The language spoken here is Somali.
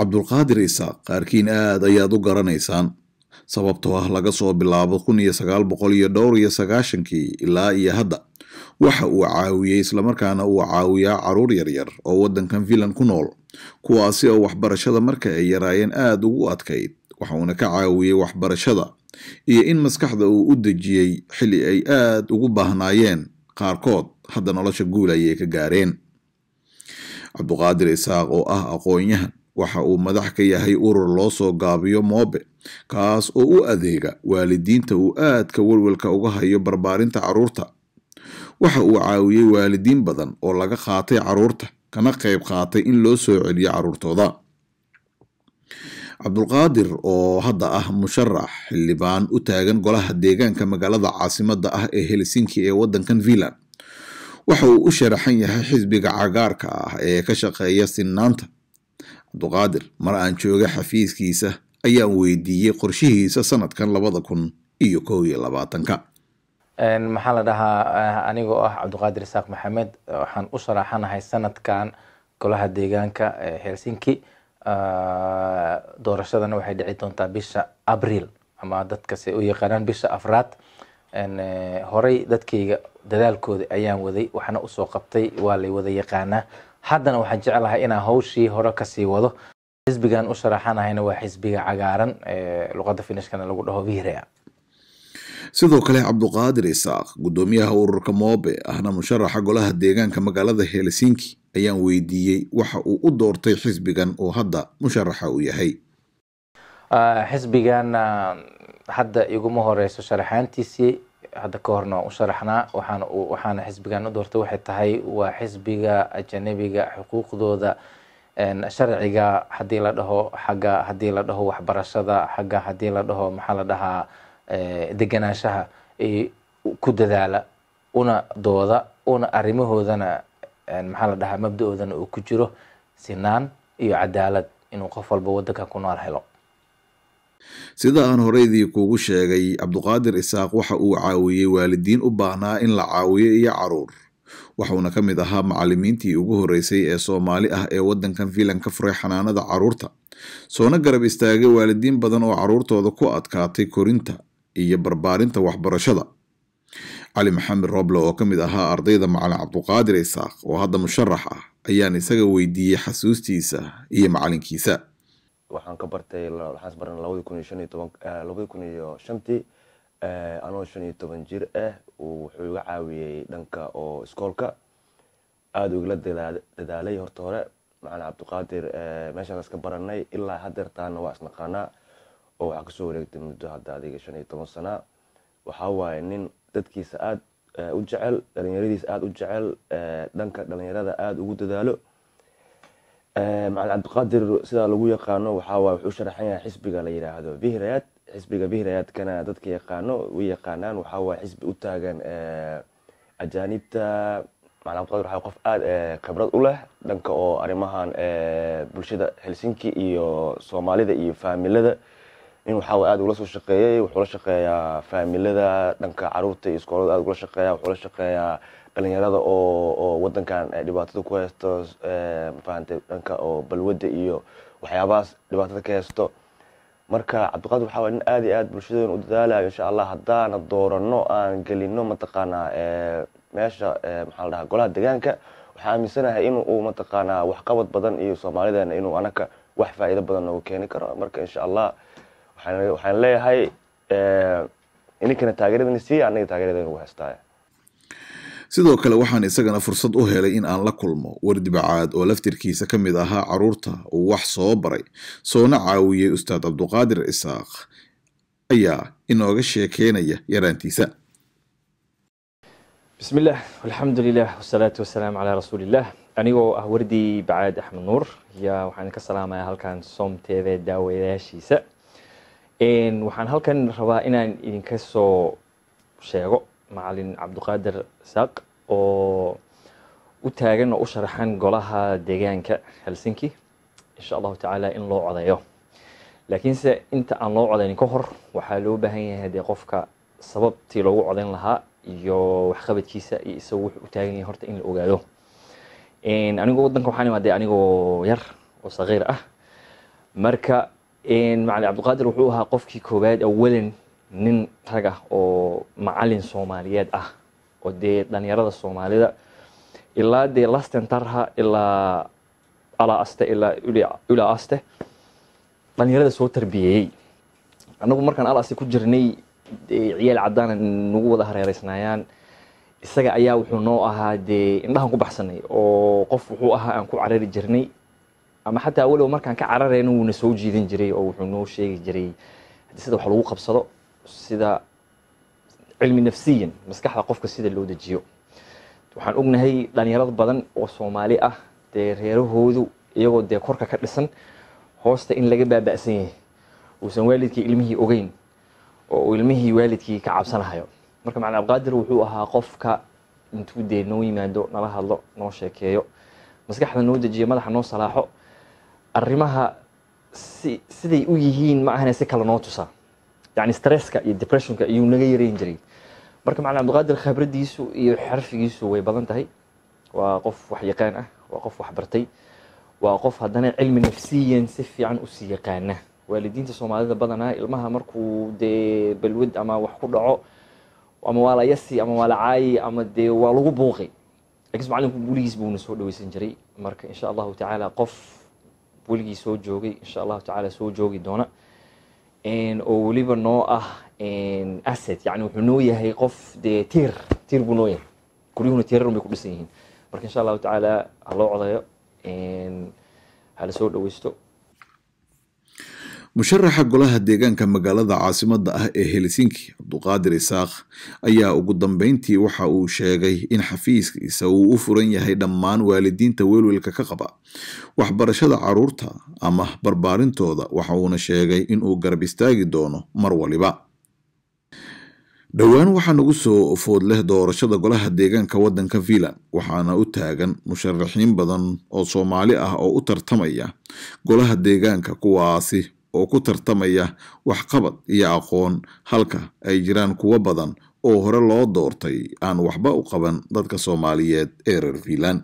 cabdulqaadir isaaq qaarkiin aad ayaad u garanaysaan sababtoo ah laga soo bilaabo kun iyo sagaal boqol iyo dhowr iyo sagaashankii ilaa iyo hadda waxa uu caawiyey islamarkaana uu caawiyaa caruur yaryar oo waddankan filan ku nool kuwaasi oo waxbarashada marka ay yaraayeen aad ugu adkayd waxuuna ka caawiyey waxbarashada iyo in maskaxda uu u dejiyey xilli ay aad ugu baahnaayeen qaarkood hadda nolosha guul ayay ka gaareen cabduqaadir isaaq oo ah aqoon-yahan waxa uu madax ka yahay urur loo soo gaabiyo moobe kaas oo u adeega waalidiinta uu aadka welwelka uga hayo barbaarinta caruurta waxa uu caawiyey waalidiin badan oo laga qaatay caruurta kana qayb qaatay in loo soo celiyo caruurtooda cabdulqaadir oo hadda ah musharax xildhibaan u taagan golaha deegaanka magaalada caasimada ah ee helsinki ee wadankan vilan waxa uu u sharaxan yahay xisbiga cagaarka ah ee ka shaqeeya sinaanta cabduqaadir mar aan jooga xafiiskiisa ayaan weydiiyey qorshihiisa sanadkan labada kun iyo kow iyo labaatanka maxaa la dhahaa eh, anigoo ah cabdiqaadir isaaq maxamed waxaan u sharaxanahay sanadkan golaha deegaanka ee helsinki eh, doorashadana waxay dhici doontaa bisha abriil ama dadka se u yaqaanaan bisha afraad eh, horey dadkayga dadaalkooda ayaan waday waxna usoo qabtay waa lay wada yaqaanaa haddana waxaan jeclahay inaan hawshii hore kasii wado xisbigan u sharaxanahayna waa xisbiga cagaaran ee luqada finishkana lagu dhaho virea sidoo kale cabduqaadir isaaq guddoomiyaha ururka moobe ahna musharaxa golaha deegaanka magaalada helsinki ayaan weydiiyey waxa uu u doortay xisbigan uu hadda musharaxa u yahay ah, xisbigan ah, hadda iguma horeyso sharaxaantiisii hadda ka horna waan u sharaxnaa waxaan waxaana xisbigan u doortay waxay tahay waa xisbiga ajanabiga xuquuqdooda sharciga haddii la dhaho xagga haddii la dhaho waxbarashada xagga haddii la dhaho maxaa la dhahaa deganaanshaha ku dadaala una dooda una arrimahoodana maxaa la dhahaa mabda uu ku jiro sinaan iyo cadaalad inuu qof walba wadankan ku nool helo sida aan horeydii kuugu sheegay cabduqaadir isaaq waxa uu caawiyey waalidiin u baahnaa in la caawiyo iyo caruur waxuuna ka mid ahaa macalimiintii ugu horreysay ee soomaali ah ee waddankan filan ka furay xanaanada caruurta soona garab istaagay waalidiin badan oo caruurtooda ku adkaatay korinta iyo barbaarinta waxbarashada cali maxamed roblo oo ka mid ahaa ardayda macalin cabduqaadir isaaq oo hadda musharax ah ayaan isaga weydiiyey xasuustiisa iyo macalinkiisa waxaan ka bartay waxaans barana labadii kun iyo shan iyo toban eh, labadii kun iyo shantii eh, anoo shan iyo toban jir ah wuxuu iga caawiyey dhanka oo iskoolka aada igala dadaalay horta hore macana cabduqaadir meeshaan iska baranay ilaa hadeertaana waa isnaqaanaa oo waxaa kasoo wareegtay muddo hadda adiga shan iyo toban sanaa waxaa waaye nin dadkiisa aada u jecel dhalinyaradiisa aada u jecel dhanka dhalinyarada aada ugu dadaalo cabdiqaadir ehm, sidaa lagu yaqaano waxaaway wuxuu sharaxan yahay xisbiga la yidhaahdo vihrayad xisbiga vihrayadkana dadka yaqaano u yaqaanaan waxaaway xisbi u taagan eh, ajaanibta macabdiqadir waa qof aada eh, khibrad u leh dhanka oo arrimahan eh, bulshada helsinki iyo soomaalida iyo faamilada in waxaawa aad ula soo shaqeeyay wuxuula shaqeeyaa faamilada dhanka caruurta iyo iskoolada aad ula shaqeeya la shaqeeyaa dhalinyarada oo wadankan eh, dhibaatada ku haysto eh, mafahatay dhanka oo balwadda iyo waxyaabahaas dhibaatada ka haysto marka cabdiqaadir waxaa way nin aada iyo aad bulshadeena u dadaalayo insha allah haddaana doorano aan gelino mataqaanaa eh, meesha maxaa la dhahaa golaha deegaanka waxaa aaminsanahay in uu mataqaanaa waxqabad badan iyo soomaalideena inuu anaka wax faa-iido badan nooga keeni karo marka insha allah waxaan leeyahay ininkana taageeradana siiya anaga taageeradeen ugu hestaaya sidoo kale waxaan isagana fursad u helay in aan la kulmo wardibacaad oo laftirkiisa ka mid ahaa caruurta uu wax soo baray soona caawiyey ustaad cabduqaadir isaaq ayaa inooga sheekeynaya yaraantiisa bismi llah alxamdu lilah wasalaatu wasalaamu calaa rasuuli illah anigoo ah wardi bacaad axmed nuur yaa waxaan ka salaamayaa halkan som t v waxaan halkan rabaa inaan idinka soo sheego macalin cabdiqaadir saaq oo u taagan oo u sharaxan golaha deegaanka helsinki insha allahu tacaala in loo codeeyo laakiinse inta aan loo codeynin ka hor waxaa loo baahan yahay dee qofka sababtii loogu codeyn lahaa iyo waxqabadkiisa iyo isagu wuxuu u taagan yahay horta in la ogaado anigoo waddanka waxaan imaaday anigoo yar oo saqiir ah marka macalin cabdiqaadir wuxuu ahaa qofkii koowaad awalan nin rag ah oo macalin soomaaliyeed ah oo dee dhalinyarada soomaalida ilaa dee lastentarha ilaa alaa aste ilaa ulaa aste dhalinyarada soo tarbiyeeyey anagu markaan al ku jirnay ciyaal cadaana nagu wada hareereysnaayaan isaga ayaa wuxuu noo ahaa dee indhahan ku baxsanay oo qof wuxuu ahaa aan ku carari jirnay ama xataa weliba markaan ka cararayna wuuna soo jiidan jiray oo wuxuu noo sheegi jiray haddii sida wax lagu qabsado sida cilmi nafsiyan maskaxda qofka sida loo dejiyo waxaan ognahay dhalinyarad badan oo soomaali ah dee reerahoodu iyagoo dee korka ka dhisan hoosta in laga baaba'san yahay uusan waalidkii ilmihii ogeyn oo uu ilmihii waalidkii ka cabsanahayo marka macalin abqaadir wuxuu ahaa qofka intuu dee noo yimaado nala hadlo noo sheekeeyo maskaxda noo dejiyo madaxa noo salaaxo arrimaha si siday u yihiin ma ahane si kale noo tusaa yani stresska iyo depressionka iyuu naga yareyn jiray marka macalin cabdiqaadir khabradiisu iyo xarfigiisu way badan tahay waa qof wax yaqaan ah waa qof wax bartay waa qof haddana cilmi nafsiyan si fiican usii yaqaana waalidiinta soomaalida badanaa ilmaha markuu dee balwad ama wax ku dhaco ama waa la yasi ama waa la caayi ama dee waa lagu buuqay laakiinse macalinku weligiis buuna soo dhaweysan jiray marka insha allahu tacaala qof weligii soo joogay insha allahu tacaala soo joogi doona oo weliba noo ah asset yani wuxuu noo yahay qof dee tiir tiir buu noo yahay guryuhuna tiirarun bay ku dhisan yihiin marka insha allahu tacaala ha loo codayo ha la soo dhaweysto musharaxa golaha deegaanka magaalada caasimada ah ee helsinki cabduqaadir isaaq ayaa ugu dambeyntii waxa uu sheegay in xafiiskiisa uu u furan yahay dhammaan waalidiinta welwelka ka qaba waxbarashada caruurta ama barbaarintooda waxa uuna sheegay inuu garab istaagi doono mar waliba dhowaan waxaa nagu soo food leh doorashada golaha deegaanka wadanka vila waxaana u taagan musharaxiin badan oo soomaali ah oo u tartamaya golaha deegaanka kuwaasi oo ku tartamaya waxqabad iyo aqoon halka ay jiraan kuwo badan oo hore loo doortay aan waxba u qaban dadka soomaaliyeed ee reer fiinland